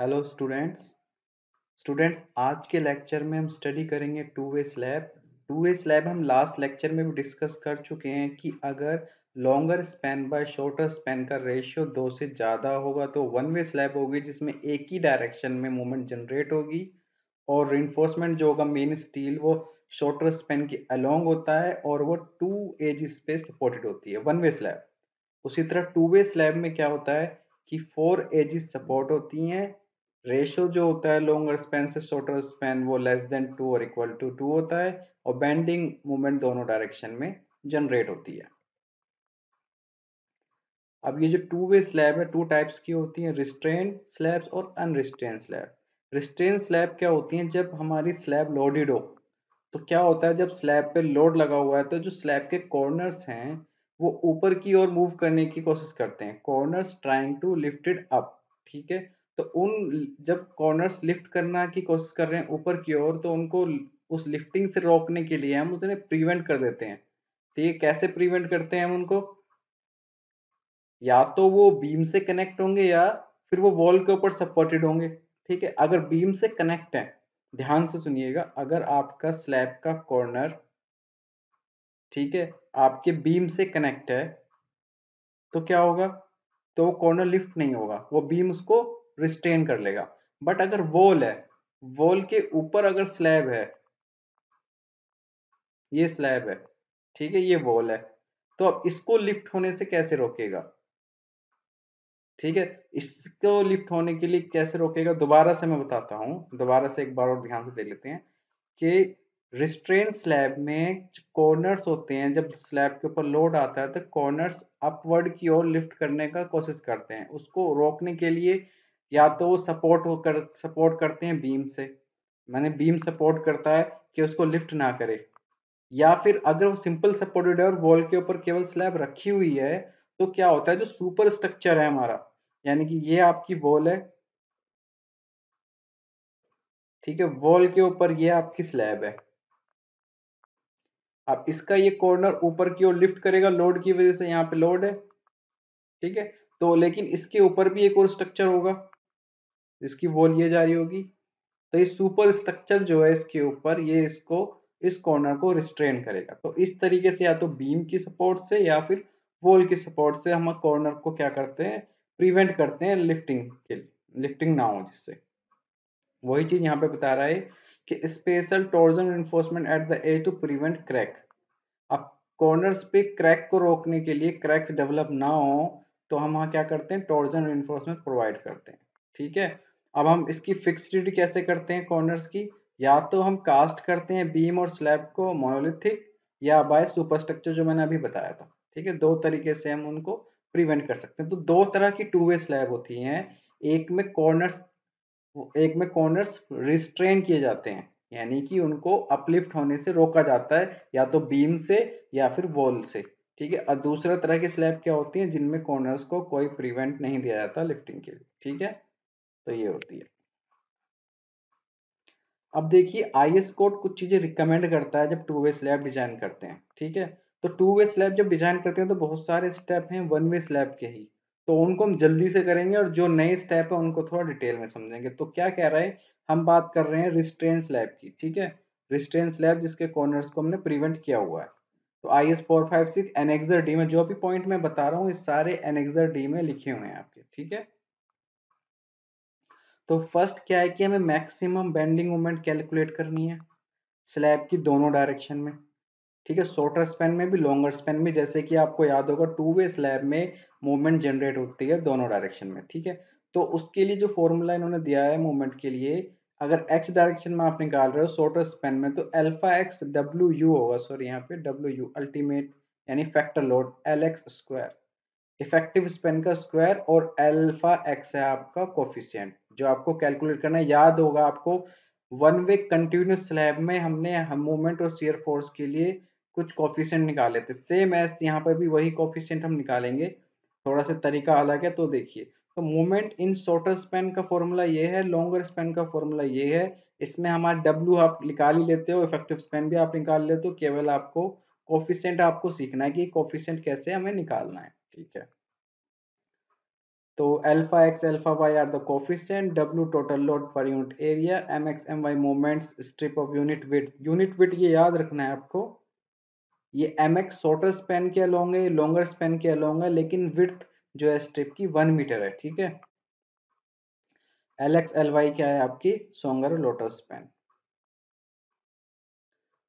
Hello students students आज के lecture में हम स्टडी करेंगे two way slab two way slab हम लास्ट लेक्चर में भी डिस्कस कर चुके हैं कि अगर longer span by shorter span का रेशियो दो से ज़्यादा होगा तो वन वे स्लैब होगी जिसमें एक ही डायरेक्शन में मूवमेंट जनरेट होगी और रिन्फोर्समेंट जो होगा मेन स्टील वो शॉर्टर स्पेन के अलोंग होता है और वो टू एजिस पे सपोर्टेड होती है वन वे स्लैब उसी तरह टू वे स्लैब में क्या होता है कि फोर एजिस सपोर्ट होती हैं रेशो जो होता है लॉन्गर स्पेन से शॉर्टर स्पेन वो लेस देन टू और इक्वल टू टू होता है और बैंडिंग मूवमेंट दोनों डायरेक्शन में जनरेट होती है अब ये जो टू वे स्लैब है टू टाइप्स की होती है रिस्ट्रेन स्लैब्स और अनरिस्ट्रेन स्लैब रिस्ट्रेन स्लैब क्या होती है जब हमारी स्लैब लोडेड हो तो क्या होता है जब स्लैब पे लोड लगा हुआ है तो जो स्लैब के कॉर्नर्स हैं वो ऊपर की ओर मूव करने की कोशिश करते हैं corners trying to lifted up ठीक है तो उन जब कॉर्नर्स लिफ्ट करना की कोशिश कर रहे हैं ऊपर की ओर तो उनको उस लिफ्टिंग से रोकने के लिए हम उन्हें प्रिवेंट कर देते हैं ठीक तो है कैसे प्रिवेंट करते हैं हम उनको या तो वो बीम से कनेक्ट होंगे या फिर वो वॉल के ऊपर सपोर्टेड होंगे ठीक है अगर बीम से कनेक्ट है ध्यान से सुनिएगा अगर आपका स्लैब का कॉर्नर ठीक है आपके बीम से कनेक्ट है तो क्या होगा तो वो कॉर्नर लिफ्ट नहीं होगा वो बीम उसको रिस्ट्रेन कर लेगा बट अगर वॉल है वॉल के ऊपर अगर स्लैब है ये स्लैब है ठीक है ये वॉल है तो अब इसको लिफ्ट होने से कैसे रोकेगा ठीक है इसको लिफ्ट होने के लिए कैसे रोकेगा दोबारा से मैं बताता हूं दोबारा से एक बार और ध्यान से दे लेते हैं कि रिस्ट्रेन स्लैब में कॉर्नर्स होते हैं जब स्लैब के ऊपर लोड आता है तो कॉर्नर्स अपवर्ड की ओर लिफ्ट करने का कोशिश करते हैं उसको रोकने के लिए या तो वो सपोर्ट कर सपोर्ट करते हैं बीम से मैंने बीम सपोर्ट करता है कि उसको लिफ्ट ना करे या फिर अगर वो सिंपल सपोर्टेड है और वॉल के ऊपर केवल स्लैब रखी हुई है तो क्या होता है जो सुपर स्ट्रक्चर है हमारा यानी कि ये आपकी वॉल है ठीक है वॉल के ऊपर ये आपकी स्लैब है अब इसका ये कॉर्नर ऊपर की ओर लिफ्ट करेगा लोड की वजह से यहाँ पे लोड है ठीक है तो लेकिन इसके ऊपर भी एक और स्ट्रक्चर होगा इसकी वॉल ये जा रही होगी तो ये सुपर स्ट्रक्चर जो है इसके ऊपर ये इसको इस कॉर्नर को रिस्ट्रेन करेगा तो इस तरीके से या तो बीम की सपोर्ट से या फिर वॉल की सपोर्ट से हम कॉर्नर को क्या करते हैं प्रिवेंट करते हैं लिफ्टिंग के लिए लिफ्टिंग ना हो जिससे वही चीज यहाँ पे बता रहा है कि special torsion reinforcement at the edge to prevent crack अब कॉर्नर्स पे क्रैक को रोकने के लिए क्रैक्स डेवलप ना हो तो हम वहाँ क्या करते हैं टोर्जन इन्फोर्समेंट प्रोवाइड करते हैं ठीक है अब हम इसकी फिक्सडिटी कैसे करते हैं कॉर्नर्स की या तो हम कास्ट करते हैं बीम और स्लैब को मोनोलिथिक या बाय सुपर स्ट्रक्चर जो मैंने अभी बताया था ठीक है दो तरीके से हम उनको प्रिवेंट कर सकते हैं तो दो तरह की टू वे स्लैब होती हैं एक में कॉर्नर्स एक में कॉर्नर्स रिस्ट्रेन किए जाते हैं यानी कि उनको अपलिफ्ट होने से रोका जाता है या तो बीम से या फिर वॉल से ठीक है और दूसरा तरह की स्लैब क्या होती है जिनमें कॉर्नर्स को कोई प्रिवेंट नहीं दिया जाता लिफ्टिंग के लिए ठीक है तो ये होती है अब देखिए आई एस कोड कुछ चीजें रिकमेंड करता है जब टू वे स्लैब डिजाइन करते हैं ठीक है तो टू वे स्लैब जब डिजाइन करते हैं तो बहुत सारे स्टेप हैं वन वे स्लैब के ही तो उनको हम जल्दी से करेंगे और जो नए स्टेप है उनको थोड़ा डिटेल में समझेंगे तो क्या कह रहा है हम बात कर रहे हैं रिस्ट्रेन स्लैब की ठीक है रिस्ट्रेन स्लैब जिसके कॉर्नर्स को हमने प्रिवेंट किया हुआ है तो I S four five six annexure D में जो भी पॉइंट मैं बता रहा हूँ सारे एनेक्सर डी में लिखे हुए हैं आपके ठीक है तो फर्स्ट क्या है कि हमें मैक्सिमम बेंडिंग मोमेंट कैलकुलेट करनी है स्लैब की दोनों डायरेक्शन में ठीक है शॉर्टर स्पेन में भी लॉन्गर स्पेन में जैसे कि आपको याद होगा टू वे स्लैब में मोमेंट जनरेट होती है दोनों डायरेक्शन में ठीक है तो उसके लिए जो फॉर्मूला इन्होंने दिया है मूवमेंट के लिए अगर एक्स डायरेक्शन में आप निकाल रहे हो शॉर्टर स्पेन में तो एल्फा एक्स डब्ल्यू यू होगा सॉरी यहाँ पे डब्ल्यू यू अल्टीमेट यानी factor load l x square effective span का स्क्वायर और एल्फा एक्स है आपका कोफिशियंट जो आपको कैलकुलेट करना है याद होगा आपको वन वे कंटिन्यूस स्लैब में हमने हम मूवमेंट और शेयर फोर्स के लिए कुछ कॉफिशेंट निकाले थे सेम एस यहाँ पर भी वही कॉफिशेंट हम निकालेंगे थोड़ा सा तरीका अलग है तो देखिए तो मूवमेंट इन शॉर्टर स्पेन का फॉर्मूला ये है लॉन्गर स्पेन का फॉर्मूला ये है इसमें हमारा डब्ल्यू आप निकाल ही लेते हो इफेक्टिव स्पेन भी आप निकाल लेते हो केवल आपको कॉफिशेंट आपको सीखना है कि कॉफिशेंट कैसे हमें निकालना है ठीक है तो alpha x alpha y are the are डब्ल्यू total load per unit area m x m y moments strip of unit width unit width ये याद रखना है आपको ये एम एक्स शॉर्टर स्पेन के अलोंग है लॉन्गर स्पेन के अलोंग है लेकिन विथ जो है स्ट्रिप की वन मीटर है ठीक है एल एक्स एल वाई क्या है आपकी सोंगर लोटर स्पेन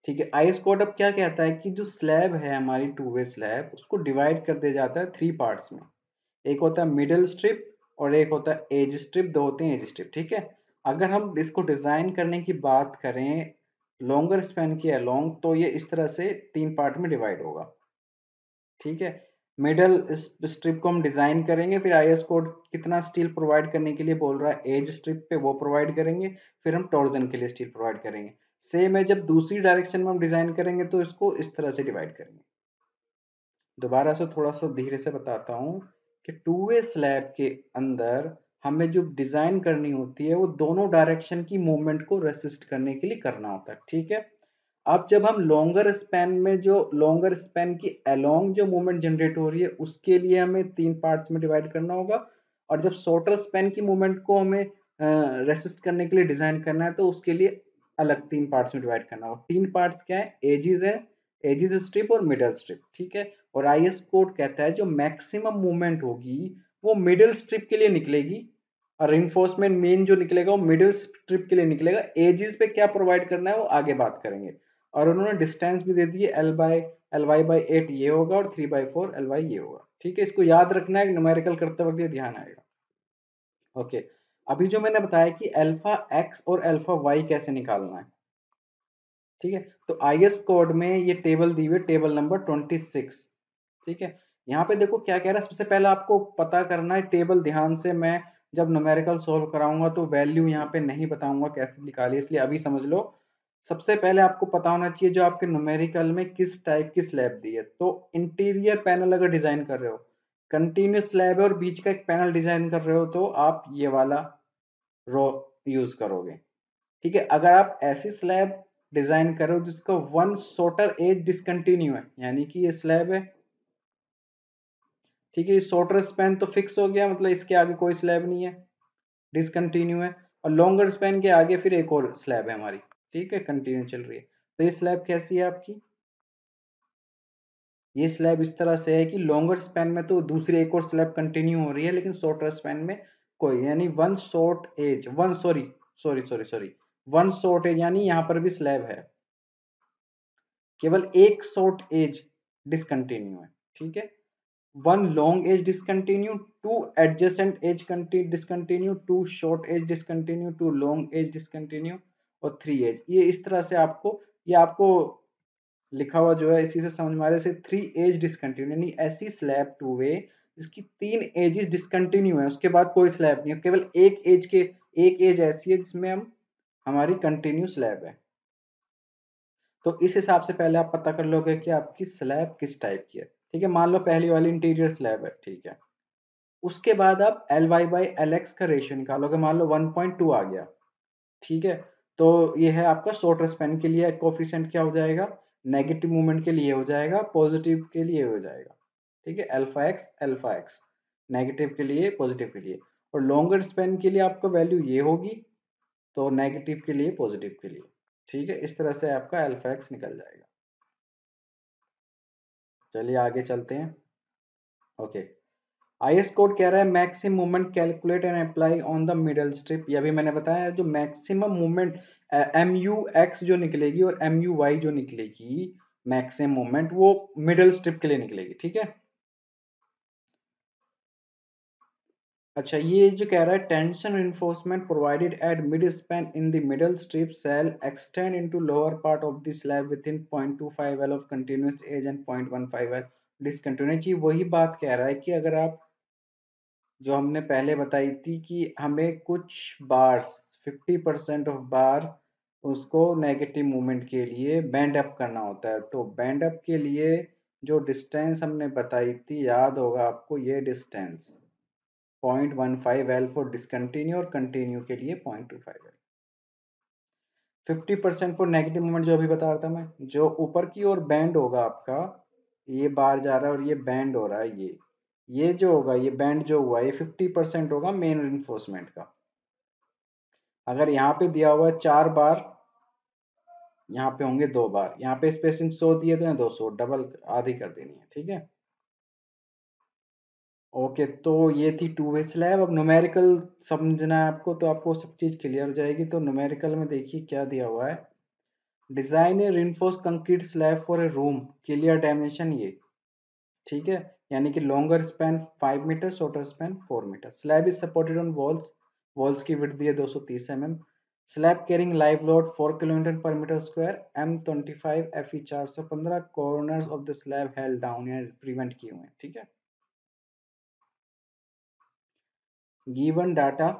ठीक है आइस कोड अब क्या कहता है कि जो स्लैब है हमारी टू वे स्लैब उसको डिवाइड कर दिया जाता है थ्री पार्ट्स में एक होता है मिडल स्ट्रिप और एक होता है एज स्ट्रिप दो होते हैं एज स्ट्रिप ठीक है अगर हम इसको डिज़ाइन करने की बात करें लॉन्गर स्पेन की लॉन्ग तो ये इस तरह से तीन पार्ट में डिवाइड होगा ठीक है मिडल स्ट्रिप को हम डिज़ाइन करेंगे फिर आई कोड कितना स्टील प्रोवाइड करने के लिए बोल रहा है एज स्ट्रिप पे वो प्रोवाइड करेंगे फिर हम टोर्जन के लिए स्टील प्रोवाइड करेंगे सेम है जब दूसरी डायरेक्शन में हम डिज़ाइन करेंगे तो इसको इस तरह से डिवाइड करेंगे दोबारा से थोड़ा सा धीरे से बताता हूँ कि टू वे स्लैब के अंदर हमें जो डिजाइन करनी होती है वो दोनों डायरेक्शन की मूवमेंट को रेसिस्ट करने के लिए करना होता है ठीक है अब जब हम लॉन्गर स्पेन में जो लॉन्गर स्पेन की अलोंग जो मूवमेंट जनरेट हो रही है उसके लिए हमें तीन पार्ट्स में डिवाइड करना होगा और जब शॉर्टर स्पेन की मूवमेंट को हमें रेसिस्ट करने के लिए डिजाइन करना है तो उसके लिए अलग तीन पार्ट्स में डिवाइड करना होगा तीन पार्ट्स क्या है एजिज है एजिज स्ट्रिप और मिडल स्ट्रिप ठीक है और आई एस कोड कहता है जो मैक्सिमम मूवमेंट होगी वो मिडिल स्ट्रिप के लिए निकलेगी और इन्फोर्समेंट मेन जो निकलेगा वो मिडिल स्ट्रिप के लिए निकलेगा एजिस पे क्या प्रोवाइड करना है वो आगे बात करेंगे और उन्होंने डिस्टेंस भी दे दिए l by l Y by eight ये होगा और three by four l Y ये होगा ठीक है इसको याद रखना है न्यूमेरिकल करते वक्त ये ध्यान आएगा ओके अभी जो मैंने बताया कि एल्फा एक्स और एल्फा वाई कैसे निकालना है ठीक है तो आई कोड में ये टेबल दी हुई टेबल नंबर ट्वेंटी सिक्स ठीक है यहाँ पे देखो क्या कह रहा है सबसे पहले आपको पता करना है टेबल ध्यान से मैं जब नोमेरिकल सोल्व कराऊंगा तो वैल्यू यहाँ पे नहीं बताऊंगा कैसे निकाली इसलिए अभी समझ लो सबसे पहले आपको पता होना चाहिए जो आपके नोमेरिकल में किस टाइप की स्लैब दी है तो इंटीरियर पैनल अगर डिजाइन कर रहे हो कंटिन्यूस स्लैब है और बीच का एक पैनल डिजाइन कर रहे हो तो आप ये वाला रो यूज करोगे ठीक है अगर आप ऐसी स्लैब डिजाइन करो जिसका वन शोटर एज डिसकंटिन्यू है यानी कि ये स्लैब है ठीक है शॉर्टर स्पेन तो फिक्स हो गया मतलब इसके आगे कोई स्लैब नहीं है डिसकंटिन्यू है और लॉन्गर स्पेन के आगे फिर एक और स्लैब है हमारी ठीक है कंटिन्यू चल रही है तो ये स्लैब कैसी है आपकी ये स्लैब इस तरह से है कि लॉन्गर स्पैन में तो दूसरी एक और स्लैब कंटिन्यू हो रही है लेकिन शॉर्टर स्पेन में कोई यानी one short edge one sorry sorry sorry sorry one short edge यानी यहां पर भी स्लैब है केवल एक शॉर्ट एज डिसकंटिन्यू है ठीक है one long edge discontinue two adjacent edge discontinue two short edge discontinue two long edge discontinue और थ्री एज ये इस तरह से आपको ये आपको लिखा हुआ जो है इसी से समझ में आ रहा है थ्री एज डिसकंटिन्यू यानी ऐसी स्लैब टू वे इसकी तीन एजेस डिसकंटिन्यू है उसके बाद कोई स्लैब नहीं है केवल एक एज के एक एज ऐसी है जिसमें हम हमारी कंटिन्यू स्लैब है तो इस हिसाब से पहले आप पता कर लोगे कि आपकी स्लैब किस टाइप की है ठीक है मान लो पहली वाली इंटीरियर स्लैब है ठीक है उसके बाद आप l Y by L x का रेशियो निकालोगे मान लो 1.2 आ गया ठीक है तो ये है आपका शॉर्ट स्पेन के लिए कोफिशेंट क्या हो जाएगा नेगेटिव मूवमेंट के लिए हो जाएगा पॉजिटिव के लिए हो जाएगा ठीक है alpha x alpha x negative के लिए पॉजिटिव के लिए और लॉन्गर स्पेन के लिए आपका वैल्यू ये होगी तो नेगेटिव के लिए पॉजिटिव के लिए ठीक है इस तरह से आपका एल्फा एक्स निकल जाएगा चलिए आगे चलते हैं ओके आई एस कोड कह रहा है maxim movement calculate and apply on the middle strip ये भी मैंने बताया जो maximum movement m you x जो निकलेगी और एम यू वाई जो निकलेगी मैक्सिमम मूवमेंट वो मिडल स्ट्रिप के लिए निकलेगी ठीक है अच्छा ये जो कह रहा है tension reinforcement provided at mid span in the middle strip shall extend into lower part of the slab within 0.25 l of continuous edge and 0.15 l discontinuous ये वही बात कह रहा है कि अगर आप जो हमने पहले बताई थी कि हमें कुछ बार्स 50% ऑफ बार उसको नेगेटिव मूवमेंट के लिए बैंड अप करना होता है तो बैंड अप के लिए जो डिस्टेंस हमने बताई थी याद होगा आपको ये distance point one five L for discontinue और कंटिन्यू के लिए point two five L fifty percent for negative moment जो अभी बता रहा था मैं जो ऊपर की ओर बैंड होगा आपका ये बाहर जा रहा है और ये बैंड हो रहा है ये ये जो होगा ये बैंड जो हुआ ये फिफ्टी परसेंट होगा मेन इन्फोर्समेंट का अगर यहाँ पे दिया हुआ है चार बार यहाँ पे होंगे दो बार यहाँ पे स्पेसिंग सौ दिए तो दो सौ डबल आधी कर देनी है ठीक है ओके तो ये थी टू वे स्लैब अब नोमेरिकल समझना है आपको तो आपको सब चीज़ क्लियर हो जाएगी तो न्यूमेरिकल में देखिए क्या दिया हुआ है design a reinforced concrete slab for a room clear dimension ये ठीक है यानी कि longer span five metre shorter span four metre slab is supported on walls walls की विट दी है दो सौ तीस M M slab carrying live load four kilometre per metre square M twenty five F E चार सौ पंद्रह corner of the slab held down या किए हुए हैं ठीक है Given data,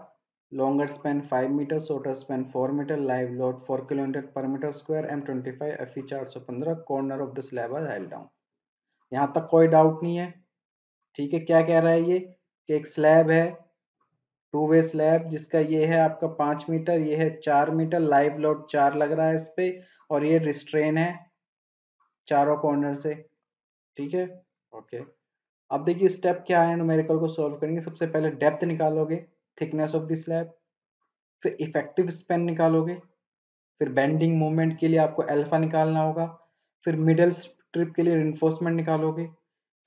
longer span 5 meter, shorter span 4 meter, live load 4 km per meter square, M25, FE 415, corner of the slab are held down. यहाँ तक कोई डाउट नहीं है ठीक है क्या कह रहा है ये कि एक स्लैब है टू वे स्लैब जिसका ये है आपका पांच मीटर ये है चार मीटर लाइव लोड चार लग रहा है इस पे और ये रिस्ट्रेन है चारों कॉर्नर से ठीक है ओके okay. अब देखिए स्टेप क्या है न्यूमेरिकल को सॉल्व करेंगे सबसे पहले डेप्थ निकालोगे थिकनेस ऑफ द स्लैब फिर इफेक्टिव स्पेन निकालोगे फिर बेंडिंग मूवमेंट के लिए आपको अल्फा निकालना होगा फिर मिडल स्ट्रिप के लिए रिन्फोर्समेंट निकालोगे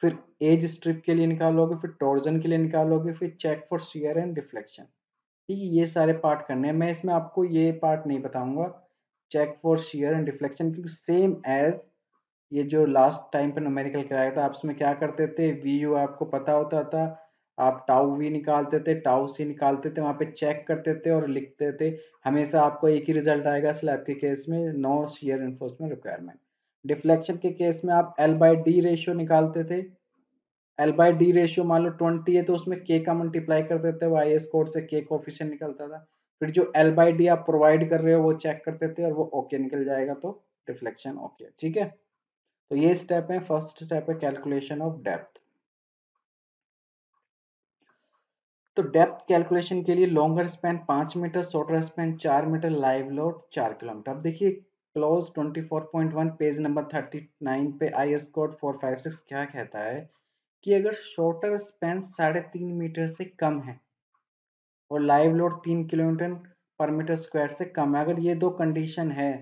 फिर एज स्ट्रिप के लिए निकालोगे फिर टॉर्जन के लिए निकालोगे फिर check for shear and deflection ठीक है ये सारे पार्ट करने हैं मैं इसमें आपको ये पार्ट नहीं बताऊंगा check for shear and deflection क्योंकि सेम एज ये जो लास्ट टाइम पे नोमेरिकल कराया था आप इसमें क्या करते थे वी यू आपको पता होता था आप टाउ वी निकालते थे टाउ सी निकालते थे वहाँ पे चेक करते थे और लिखते थे हमेशा आपको एक ही रिजल्ट आएगा स्लैब के केस में no shear reinforcement requirement deflection के केस में आप एल बाई डी रेशियो निकालते थे एल बाई डी रेशियो मान लो ट्वेंटी है तो उसमें के का मल्टीप्लाई कर देते वो आई एस कोड से के कोफिशियन निकलता था फिर जो एल बाई डी आप प्रोवाइड कर रहे हो वो चेक करते थे और वो ओके okay निकल जाएगा तो डिफ्लेक्शन ओके okay, ठीक है तो ये स्टेप है फर्स्ट स्टेप है कैलकुलेशन ऑफ डेप्थ तो डेप्थ कैलकुलेशन के लिए लॉन्गर स्पेन पांच मीटर शॉर्टर स्पेन चार मीटर लाइव लोड चार किलोमीटर अब देखिए क्लोज 24.1 पेज नंबर 39 पे आई एस कोड फोर क्या कहता है कि अगर शॉर्टर स्पेन साढ़े तीन मीटर से कम है और लाइव लोड तीन किलोमीटर पर मीटर स्क्वायर से कम है अगर ये दो कंडीशन है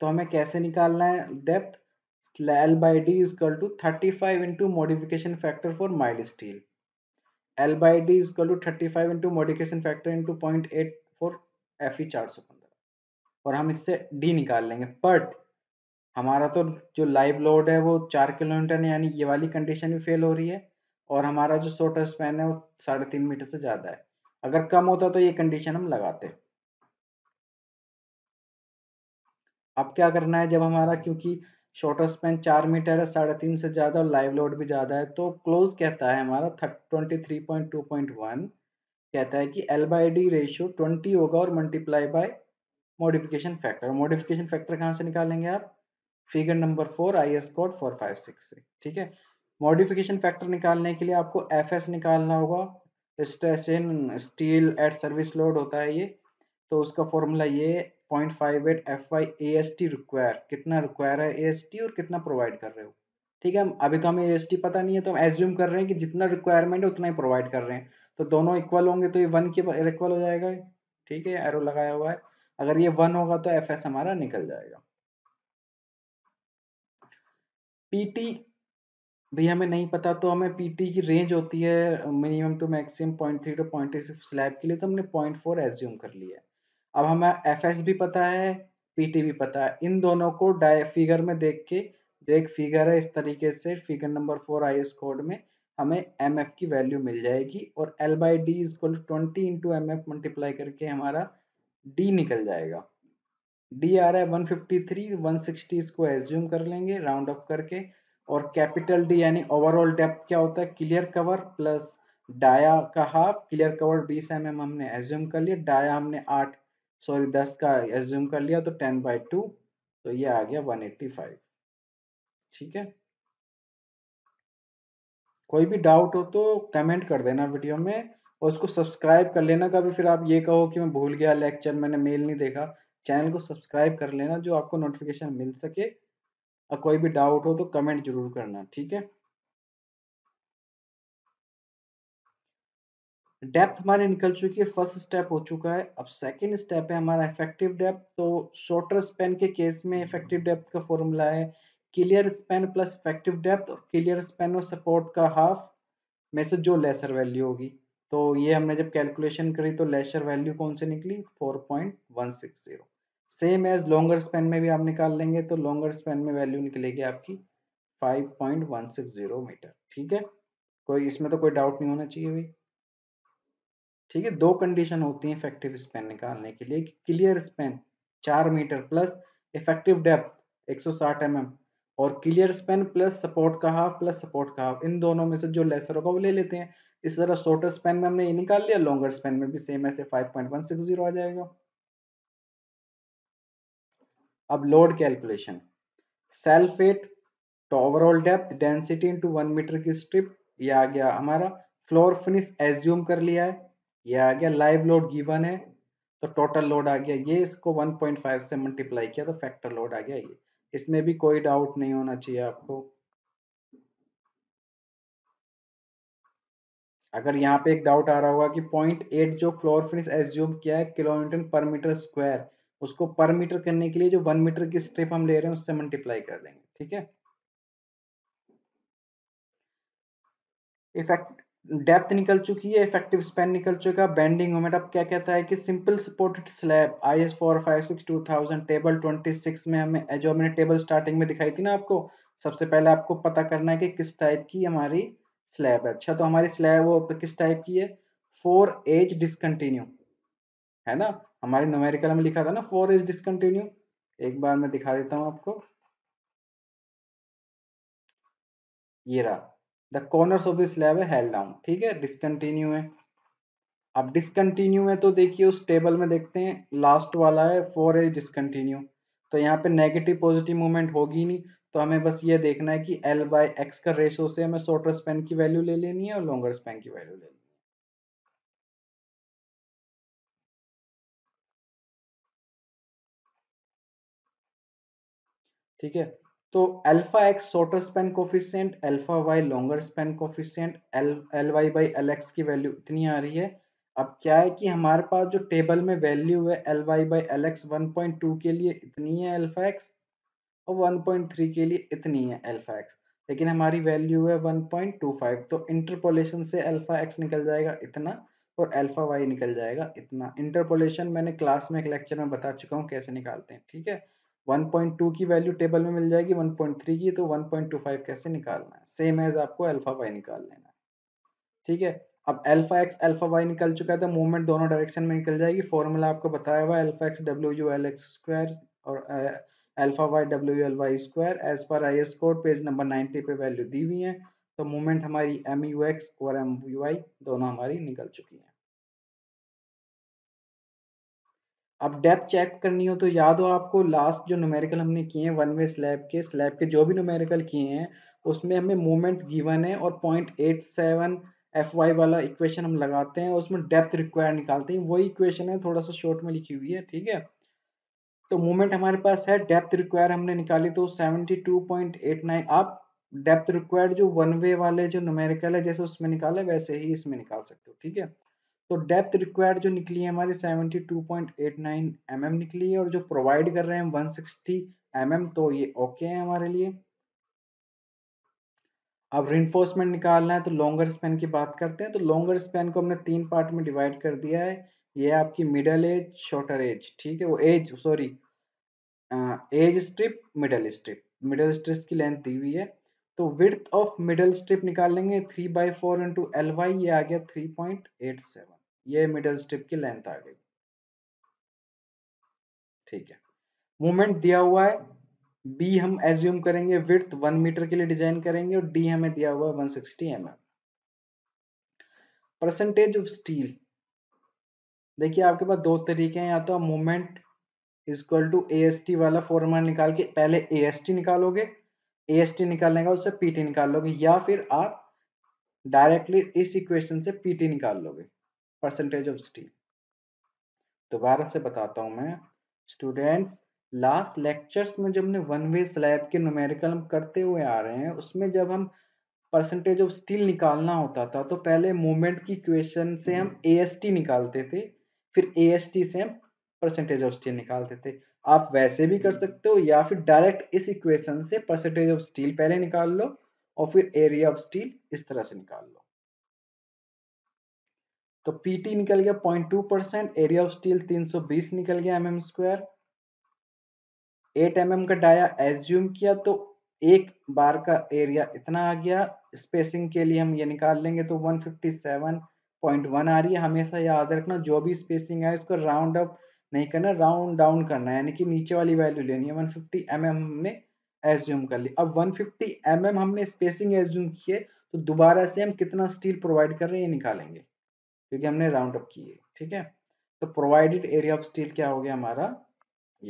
तो हमें कैसे निकालना है depth L by D is equal to 35 into modification factor for mild steel. L by D is equal to 35 into modification factor into 0.8 for Fe 415 और हम इससे D निकाल लेंगे But हमारा तो जो लाइव लोड है वो चार किलोमीटर यानी ये वाली कंडीशन भी फेल हो रही है और हमारा जो शोर्टर स्पैन है वो साढ़े तीन मीटर से ज़्यादा है अगर कम होता तो ये कंडीशन हम लगाते अब क्या करना है जब हमारा क्योंकि शॉर्टर स्पैन चार मीटर है साढ़े तीन से ज़्यादा और लाइव लोड भी ज़्यादा है तो क्लोज कहता है हमारा twenty three point two point one कहता है कि L by D ratio twenty होगा और multiply by modification factor modification factor कहाँ से निकालेंगे आप figure number four I S code four five six से ठीक है मॉडिफिकेशन फैक्टर निकालने के लिए आपको एफ एस निकालना होगा stress in steel at service load होता है ये तो उसका फॉर्मूला ये point five eight F Y A S T require कितना रिक्वायर है ए एस टी और कितना प्रोवाइड कर रहे हो ठीक है अभी तो हमें ए एस टी पता नहीं है तो हम एज्यूम कर रहे हैं कि जितना रिक्वायरमेंट है उतना ही प्रोवाइड कर रहे हैं तो दोनों इक्वल होंगे तो ये वन के इक्वल हो जाएगा ठीक है एरो लगाया हुआ है अगर ये वन होगा तो एफ एस हमारा निकल जाएगा पीटी भैया हमें नहीं पता तो हमें पीटी की रेंज होती है minimum to maximum point three two point slab के लिए तो हमने पॉइंट फोर एज्यूम कर लिया है अब हमें एफ भी पता है पीटी भी पता है इन दोनों को डाय फिगर में देख के जो एक फिगर है इस तरीके से figure number four I S code में हमें एम एफ की वैल्यू मिल जाएगी और L by D is equal twenty into M F multiply करके हमारा डी निकल जाएगा डी आ रहा है one fifty three one sixty इसको एज्यूम कर लेंगे राउंड अप करके और कैपिटल डी यानी ओवरऑल डेप्थ क्या होता है क्लियर कवर प्लस डाया का half clear cover 20 M mm हमने एज्यूम कर लिया डाया हमने 8 सॉरी दस का एज्यूम कर लिया तो टेन बाई टू तो ये आ गया वन एट्टी फाइव ठीक है कोई भी डाउट हो तो कमेंट कर देना वीडियो में और उसको सब्सक्राइब कर लेना कभी फिर आप ये कहो कि मैं भूल गया लेक्चर मैंने मेल नहीं देखा चैनल को सब्सक्राइब कर लेना जो आपको नोटिफिकेशन मिल सके और कोई भी डाउट हो तो कमेंट जरूर करना ठीक है डेप्थ हमारी निकल चुकी है फर्स्ट स्टेप हो चुका है अब सेकेंड स्टेप है हमारा इफेक्टिव डेप्थ तो शॉर्टर स्पेन के केस में इफेक्टिव डेप्थ का फॉर्मूला है clear span plus effective depth और क्लियर स्पेन और सपोर्ट का हाफ में से जो लेसर वैल्यू होगी तो ये हमने जब कैलकुलेशन करी तो लेसर वैल्यू कौन से निकली 4.160 सेम एज लॉन्गर स्पेन में भी आप निकाल लेंगे तो लॉन्गर स्पेन में वैल्यू निकलेगी आपकी 5.160 मीटर ठीक है कोई इसमें तो कोई डाउट नहीं होना चाहिए भाई ठीक है दो कंडीशन होती है इफेक्टिव स्पेन निकालने के लिए क्लियर स्पेन चार मीटर प्लस इफेक्टिव डेप्थ 160 सौ mm और क्लियर स्पेन प्लस सपोर्ट का हाफ प्लस सपोर्ट का हाफ इन दोनों में से जो लेसर होगा वो ले लेते हैं इस तरह शोर्टर स्पेन में हमने ये निकाल लिया लॉन्गर स्पेन में भी सेम ऐसे 5.160 आ जाएगा अब लोड कैलकुलेशन सेल्फेट टू तो overall depth density into one metre की स्ट्रिप ये आ गया हमारा फ्लोर फिनिश एज्यूम कर लिया है ये आ गया लाइव लोड गिवन है तो टोटल लोड आ गया ये इसको 1.5 से मल्टीप्लाई किया तो फैक्टर लोड आ गया ये इसमें भी कोई डाउट नहीं होना चाहिए आपको अगर यहाँ पे एक डाउट आ रहा होगा कि पॉइंट एट जो फ्लोर फिनिश एज्यूम किया है किलोमीटर पर मीटर स्क्वायर उसको पर मीटर करने के लिए जो वन मीटर की स्ट्रिप हम ले रहे हैं उससे मल्टीप्लाई कर देंगे ठीक है इफेक्ट डेप्थ निकल चुकी है इफेक्टिव स्पेन निकल चुका है बेंडिंग मोमेंट अब क्या कहता है कि simple supported slab I S four five six two thousand table twenty six में हमें जो हमने टेबल स्टार्टिंग में दिखाई थी ना आपको सबसे पहले आपको पता करना है कि किस टाइप की हमारी स्लैब है अच्छा तो हमारी स्लैब वो किस टाइप की है फोर एज डिसकंटिन्यू है ना हमारे नोमेरिकल में लिखा था ना फोर एज डिसकंटिन्यू एक बार मैं दिखा देता हूँ आपको ये रहा the corner of the slab down ठीक है डिसकंटिन्यू है अब डिसकंटिन्यू है तो देखिए उस टेबल में देखते हैं लास्ट वाला है फोर एज डिसकंटिन्यू तो यहाँ पे नेगेटिव पॉजिटिव मूवमेंट होगी नहीं तो हमें बस ये देखना है कि एल बाई एक्स का रेशो से हमें शॉर्टर स्पेन की वैल्यू ले लेनी है और लॉन्गर स्पेन की वैल्यू ले लेनी है ठीक है तो alpha X shorter span coefficient alpha Y longer span coefficient L Y by L X की वैल्यू इतनी आ रही है अब क्या है कि हमारे पास जो टेबल में वैल्यू है L Y by L X one point two के लिए इतनी है अल्फा एक्स और वन पॉइंट थ्री के लिए इतनी है अल्फा एक्स लेकिन हमारी वैल्यू है वन पॉइंट टू फाइव तो इंटरपोलेशन से अल्फा एक्स निकल जाएगा इतना और अल्फा वाई निकल जाएगा इतना इंटरपोलेशन मैंने क्लास में एक लेक्चर में बता चुका हूँ कैसे निकालते हैं ठीक है 1.2 की वैल्यू टेबल में मिल जाएगी 1.3 की तो 1.25 कैसे निकालना है सेम एज आपको अल्फा वाई निकाल लेना है ठीक है अब अल्फा एक्स अल्फा वाई निकल चुका है तो मूवमेंट दोनों डायरेक्शन में निकल जाएगी फॉर्मूला आपको बताया हुआ alpha X W U L x square और alpha Y W L Y square as पर I S code page number ninety पे वैल्यू दी हुई है तो मूवमेंट हमारी एम यू एक्स और एम यू आई दोनों हमारी निकल चुकी है अब डेप्थ चेक करनी हो तो याद हो आपको लास्ट जो न्यूमेरिकल हमने किए हैं वन वे स्लैब के स्लैब के जो भी न्यूमेरिकल किए हैं उसमें हमें मोमेंट गिवन है और point eight seven F Y वाला इक्वेशन हम लगाते हैं उसमें डेप्थ रिक्वायर निकालते हैं वही इक्वेशन है थोड़ा सा शॉर्ट में लिखी हुई है ठीक है तो मोमेंट हमारे पास है डेप्थ रिक्वायर हमने निकाली तो नाइन आप डेप्थ रिक्वायर्ड जो वन वे वाले जो नोमेरिकल है जैसे उसमें निकाले वैसे ही इसमें निकाल सकते हो ठीक है तो डेप्थ रिक्वायर्ड जो निकली है हमारी 72.89 mm निकली है और जो प्रोवाइड कर रहे हैं 160 सिक्सटी mm, तो ये ओके है हमारे लिए अब रिन्फोर्समेंट निकालना है तो लॉन्गर स्पेन की बात करते हैं तो लॉन्गर स्पेन को हमने तीन पार्ट में डिवाइड कर दिया है ये आपकी मिडल एज शॉर्टर एज ठीक है वो edge sorry edge strip middle strip middle strip की लेंथ दी हुई है तो विथ ऑफ मिडल स्ट्रिप निकाल लेंगे three by four into L Y ये आ गया थ्री पॉइंट एट सेवन ये मिडल स्ट्रिप की लेंथ आ गई ठीक है मोमेंट दिया हुआ है बी हम एज्यूम करेंगे विर्थ वन मीटर के लिए डिजाइन करेंगे और डी हमें दिया हुआ है one sixty M percentage of steel देखिए आपके पास दो तरीके हैं या तो आप moment equal to A S T वाला फॉर्मूला निकाल के पहले ए एस टी निकालोगे ए एस टी निकालने का उससे पी टी निकाल लोगे या फिर आप डायरेक्टली इस इक्वेशन से पी टी निकाल लोगे परसेंटेज ऑफ स्टील दोबारा से बताता हूं मैं स्टूडेंट्स लास्ट लेक्चर्स में जब हमने वन वे स्लैब के न्यूमेरिकल हम करते हुए आ रहे हैं उसमें जब हम परसेंटेज ऑफ स्टील निकालना होता था तो पहले मोमेंट की इक्वेशन से हम ए हम्म। निकालते थे फिर ए से हम परसेंटेज ऑफ स्टील निकालते थे आप वैसे भी कर हम्म। सकते हो या फिर डायरेक्ट इस इक्वेशन से परसेंटेज ऑफ स्टील पहले निकाल लो और फिर एरिया ऑफ स्टील इस तरह से निकाल लो तो पीटी निकल गया 0.2 परसेंट एरिया ऑफ स्टील 320 निकल गया M M square eight M का डाया एज्यूम किया तो एक बार का एरिया इतना आ गया स्पेसिंग के लिए हम ये निकाल लेंगे तो 157.1 आ रही है हमेशा याद रखना जो भी स्पेसिंग है उसको राउंड अप नहीं करना राउंड डाउन करना है यानी कि नीचे वाली वैल्यू लेनी है वन फिफ्टी mm हमने एज्यूम कर ली अब 150 फिफ्टी mm हमने स्पेसिंग एज्यूम किए तो दोबारा से हम कितना स्टील प्रोवाइड कर रहे हैं ये निकालेंगे क्योंकि हमने राउंड अप किए ठीक है तो प्रोवाइडेड एरिया ऑफ स्टील क्या हो गया हमारा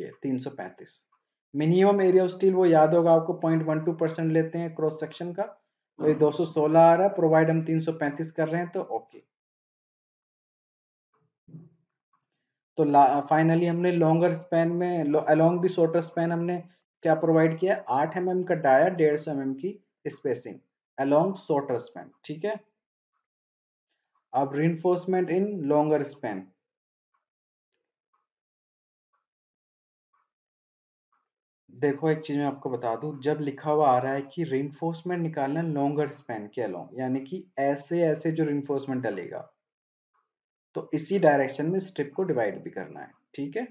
ये 335 मिनिमम एरिया ऑफ स्टील वो याद होगा आपको 0.12 परसेंट लेते हैं क्रॉस सेक्शन का तो ये 216 हाँ। आ रहा है प्रोवाइड हम 335 कर रहे हैं तो ओके तो फाइनली हमने लॉन्गर स्पेन में अलोंग दी शॉर्टर स्पेन हमने क्या प्रोवाइड किया आठ एम mm का डाया डेढ़ सौ एम की स्पेसिंग अलोंग शॉर्टर स्पेन ठीक है of reinforcement in longer span. देखो एक चीज मैं आपको बता दूं जब लिखा हुआ आ रहा है कि रेनफोर्समेंट निकालना लॉन्गर स्पेन के अलोंग यानी कि ऐसे ऐसे जो रेनफोर्समेंट डलेगा तो इसी डायरेक्शन में स्ट्रिप को डिवाइड भी करना है ठीक है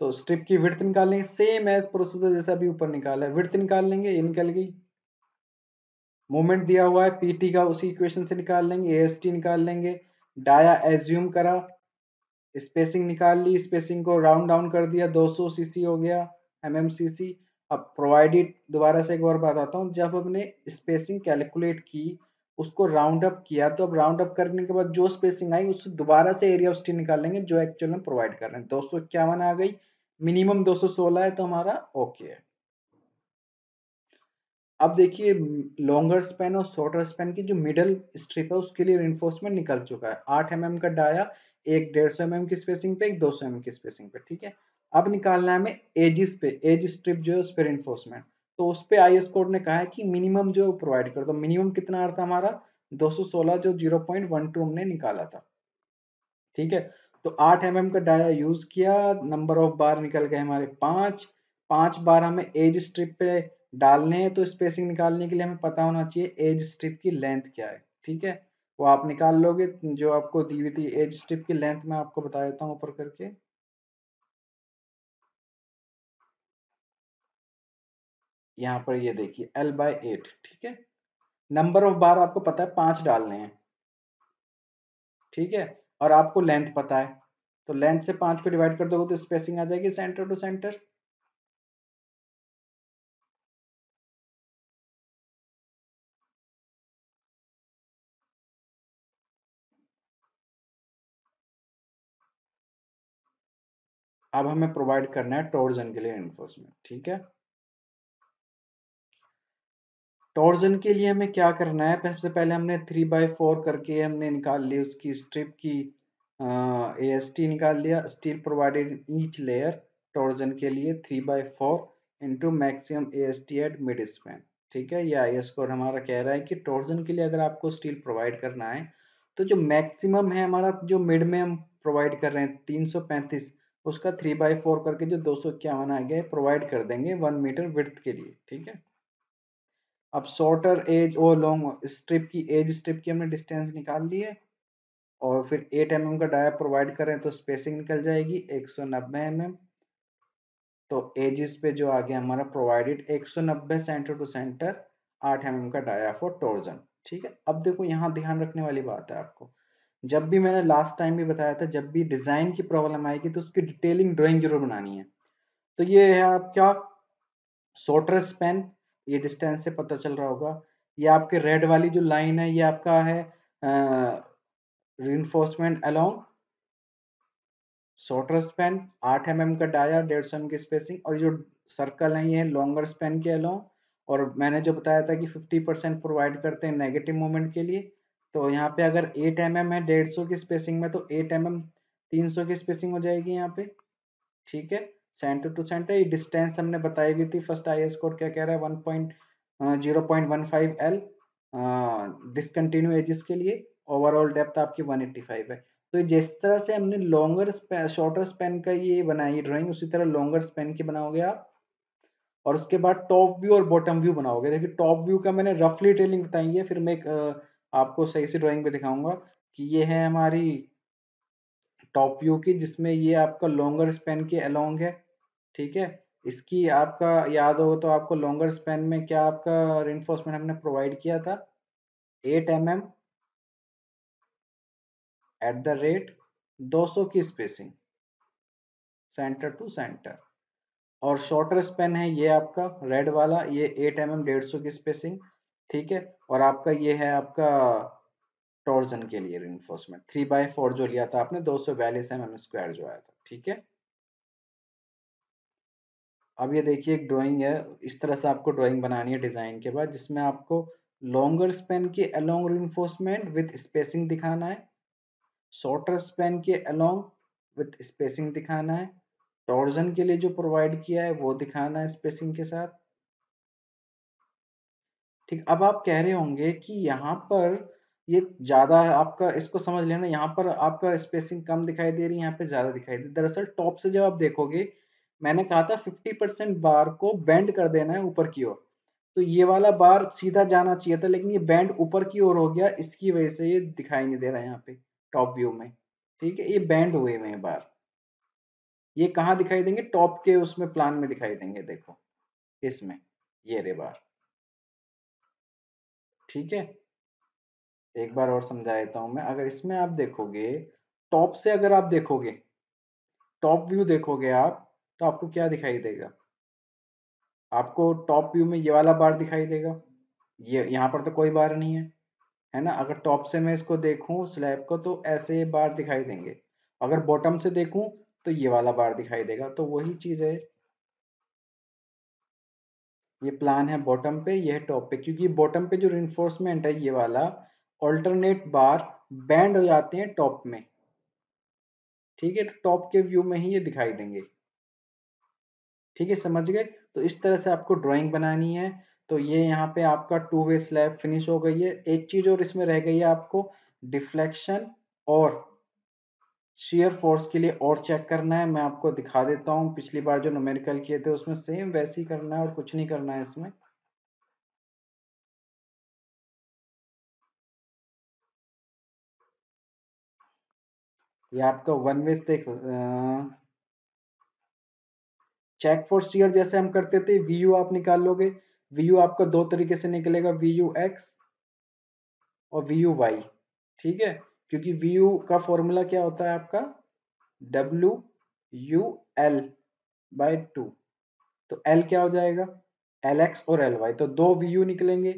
तो स्ट्रिप की विर्थ लेंगे सेम एज प्रोसेस जैसे अभी ऊपर निकाला है विर्थ निकाल लेंगे ये निकल गई मोमेंट दिया हुआ है पीटी का उसी इक्वेशन से निकाल लेंगे टी निकाल लेंगे डाया एज्यूम करा स्पेसिंग निकाल ली स्पेसिंग को राउंड डाउन कर दिया 200 सीसी हो गया एम सी अब प्रोवाइडेड दोबारा से एक बार बताता हूँ जब हमने स्पेसिंग कैलकुलेट की उसको राउंड अप किया तो अब राउंड अप करने के बाद जो स्पेसिंग आई उससे दोबारा से एरिया ऑफ स्टील लेंगे जो एक्चुअल में प्रोवाइड कर रहे हैं दो आ गई मिनिमम 216 है तो हमारा ओके है अब देखिए लॉन्गर स्पेन और शॉर्टर स्पेन की जो मिडल स्ट्रिप है उसके लिए रेनफोर्समेंट निकल चुका है आठ एम mm का डाया एक डेढ़ सौ एम mm की स्पेसिंग पे एक दो सौ एम mm की स्पेसिंग पे ठीक है अब निकालना है हमें एजिस पे एज स्ट्रिप जो है उस पर रेनफोर्समेंट तो उस पर आई एस कोड ने कहा है कि मिनिमम जो प्रोवाइड कर दो तो मिनिमम कितना आ था हमारा दो जो जीरो हमने निकाला था ठीक है तो आठ एम mm का डाया यूज किया नंबर ऑफ बार निकल गए हमारे पांच पांच बार हमें एज स्ट्रिप पे डालने हैं तो स्पेसिंग निकालने के लिए हमें पता होना चाहिए एज स्ट्रिप की लेंथ क्या है ठीक है वो आप निकाल लोगे जो आपको दी हुई थी एज स्ट्रिप की लेंथ मैं आपको बता देता हूँ ऊपर करके यहाँ पर ये देखिए L बाय एट ठीक है नंबर ऑफ बार आपको पता है पांच डालने हैं ठीक है और आपको लेंथ पता है तो लेंथ से पांच को डिवाइड कर दोगे तो स्पेसिंग आ जाएगी सेंटर टू सेंटर अब हमें प्रोवाइड करना है टोर्जन के लिए एनफोर्समेंट ठीक है टोर्जन के लिए हमें क्या करना है सबसे पहले हमने थ्री बाय फोर करके हमने निकाल ली उसकी स्ट्रिप की ए एस टी निकाल लिया steel provided each layer torsion के लिए three by four into maximum A S T at mid span ठीक है या आई स्कोर हमारा कह रहा है कि टोर्जन के लिए अगर आपको स्टील प्रोवाइड करना है तो जो मैक्सिमम है हमारा जो मिड में हम प्रोवाइड कर रहे हैं पैंतीस उसका थ्री बाई फोर करके जो दो सौ इक्यावन आ गया प्रोवाइड कर देंगे वन मीटर विथ के लिए ठीक है अब शॉर्टर एज और लॉन्ग स्ट्रिप की एज स्ट्रिप की हमने डिस्टेंस निकाल ली है और फिर एट एम mm का डाया प्रोवाइड करें तो स्पेसिंग निकल जाएगी एक सौ नब्बे एम mm। एम तो एजिस पे जो आ गया हमारा प्रोवाइडेड एक सौ नब्बे सेंटर टू सेंटर आठ एम mm का डाया फॉर टोर्जन ठीक है अब देखो यहाँ ध्यान रखने वाली बात है आपको जब भी मैंने लास्ट टाइम भी बताया था जब भी डिज़ाइन की प्रॉब्लम आएगी तो उसकी डिटेलिंग ड्राइंग जरूर बनानी है तो ये है आपका शॉर्टर स्पेन ये डिस्टेंस से पता चल रहा होगा ये आपके रेड वाली जो लाइन है ये आपका है रिन्फोर्समेंट अलोंग शॉर्टर स्पेन आठ एम का डाया डेढ़ सौ एम की स्पेसिंग और जो सर्कल है ये लॉन्गर स्पेन के अलोंग और मैंने जो बताया था कि 50 परसेंट प्रोवाइड करते हैं नेगेटिव मोमेंट के लिए तो यहाँ पे अगर 8 एम mm है 150 की स्पेसिंग में तो 8 एम mm 300 की स्पेसिंग हो जाएगी यहाँ पे ठीक है सेंटर टू सेंटर ये डिस्टेंस हमने बताई हुई थी फर्स्ट आई कोड क्या कह रहा है one point zero point one five L discontinue edges के लिए ओवरऑल डेप्थ आपकी 185 है तो जिस तरह से हमने लॉन्गर शॉर्टर स्पेन का ये बनाई ड्राइंग उसी तरह लॉन्गर स्पेन की बनाओगे आप और उसके बाद टॉप व्यू और बॉटम व्यू बनाओगे देखिए टॉप व्यू का मैंने रफली टेलिंग बताई है फिर मैं एक uh, आपको सही से ड्राइंग पे दिखाऊंगा कि ये है हमारी टॉप व्यू की जिसमें ये आपका लॉन्गर स्पेन के अलोंग है ठीक है इसकी आपका याद हो तो आपको लॉन्गर स्पेन में क्या आपका रेनफोर्समेंट हमने प्रोवाइड किया था eight M M at the rate दो सौ की स्पेसिंग सेंटर टू सेंटर और शॉर्टर स्पेन है ये आपका रेड वाला ये एट एम एम डेढ़ की स्पेसिंग ठीक है और आपका ये है आपका टॉर्जन के लिए रिन्फोर्समेंट थ्री बाय फोर जो लिया था आपने दो सौ बयालीस एम एम स्क्वायर जो आया था ठीक है अब ये देखिए एक ड्राइंग है इस तरह से आपको ड्राइंग बनानी है डिजाइन के बाद जिसमें आपको लॉन्गर स्पेन के अलोंग रिन्फोर्समेंट विथ स्पेसिंग दिखाना है शॉर्टर स्पेन के अलोंग विथ स्पेसिंग दिखाना है टॉर्जन के लिए जो प्रोवाइड किया है वो दिखाना है स्पेसिंग के साथ ठीक अब आप कह रहे होंगे कि यहाँ पर ये ज़्यादा है आपका इसको समझ लेना यहाँ पर आपका स्पेसिंग कम दिखाई दे रही है यहाँ पे ज़्यादा दिखाई दे दरअसल टॉप से जब आप देखोगे मैंने कहा था 50 परसेंट बार को बैंड कर देना है ऊपर की ओर तो ये वाला बार सीधा जाना चाहिए था लेकिन ये बैंड ऊपर की ओर हो गया इसकी वजह से ये दिखाई नहीं दे रहा है यहाँ पे टॉप व्यू में ठीक है ये बैंड हुए हुए बार ये कहाँ दिखाई देंगे टॉप के उसमें प्लान में दिखाई देंगे देखो इसमें ये रे बार ठीक है एक बार और समझा देता हूं मैं अगर इसमें आप देखोगे टॉप से अगर आप देखोगे टॉप व्यू देखोगे आप तो आपको क्या दिखाई देगा आपको टॉप व्यू में ये वाला बार दिखाई देगा ये यहाँ पर तो कोई बार नहीं है है ना अगर टॉप से मैं इसको देखूं स्लैब को तो ऐसे बार दिखाई देंगे अगर बॉटम से देखूं तो ये वाला बार दिखाई देगा तो वही चीज है ये प्लान है बॉटम पे ये है टॉप पे क्योंकि बॉटम पे जो रिन्फोर्समेंट है ये वाला ऑल्टरनेट बार बैंड हो जाते हैं टॉप में ठीक है तो टॉप के व्यू में ही ये दिखाई देंगे ठीक है समझ गए तो इस तरह से आपको ड्राइंग बनानी है तो ये यहाँ पे आपका टू वे स्लैब फिनिश हो गई है एक चीज और इसमें रह गई है आपको डिफ्लेक्शन और शेयर फोर्स के लिए और चेक करना है मैं आपको दिखा देता हूँ पिछली बार जो नोमेरिकल किए थे उसमें सेम वैसे ही करना है और कुछ नहीं करना है इसमें ये आपका वन वे देख चेक फॉर शेयर जैसे हम करते थे वी यू आप निकाल लोगे वी यू आपका दो तरीके से निकलेगा वी यू एक्स और वी यू वाई ठीक है क्योंकि वी यू का फॉर्मूला क्या होता है आपका W U L by two तो एल क्या हो जाएगा एल एक्स और एल वाई तो दो वी यू निकलेंगे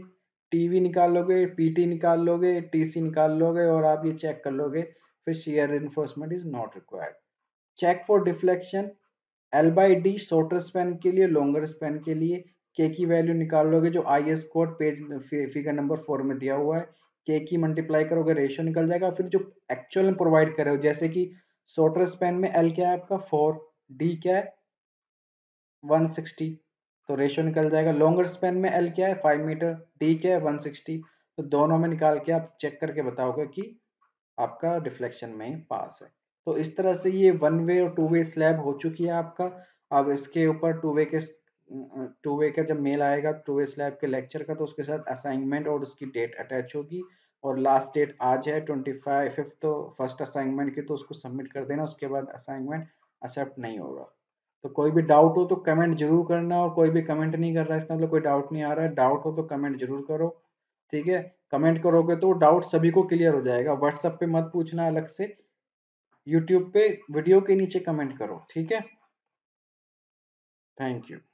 टीवी निकाल लोगे पीटी निकाल लोगे टीसी निकाल लोगे और आप ये चेक कर लोगे फिर shear reinforcement is not required check for deflection L by D shorter span के लिए लॉन्गर स्पेन के लिए के की वैल्यू निकाल लोगे जो I S code page figure number four में दिया हुआ है के की मल्टीप्लाई करोगे रेशियो निकल जाएगा फिर जो एक्चुअल में प्रोवाइड कर रहे हो जैसे कि शॉर्टर स्पेन में एल क्या है आपका फोर डी क्या है 160 तो रेशियो निकल जाएगा लॉन्गर स्पेन में एल क्या है फाइव मीटर डी क्या है 160 तो दोनों में निकाल के आप चेक करके बताओगे कि आपका रिफ्लेक्शन में पास है तो इस तरह से ये वन वे और टू वे स्लैब हो चुकी है आपका अब इसके ऊपर टू वे के टू वे का जब मेल आएगा टू वे स्लैब के लेक्चर का तो उसके साथ असाइनमेंट और उसकी डेट अटैच होगी और लास्ट डेट आज है ट्वेंटी फाइव फिफ्थ तो फर्स्ट असाइनमेंट की तो उसको सबमिट कर देना उसके बाद असाइनमेंट एक्सेप्ट नहीं होगा तो कोई भी डाउट हो तो कमेंट जरूर करना और कोई भी कमेंट नहीं कर रहा है इसका मतलब कोई डाउट नहीं आ रहा है डाउट हो तो कमेंट जरूर करो ठीक है कमेंट करोगे तो डाउट सभी को क्लियर हो जाएगा व्हाट्सएप पे मत पूछना अलग से यूट्यूब पे वीडियो के नीचे कमेंट करो ठीक है थैंक यू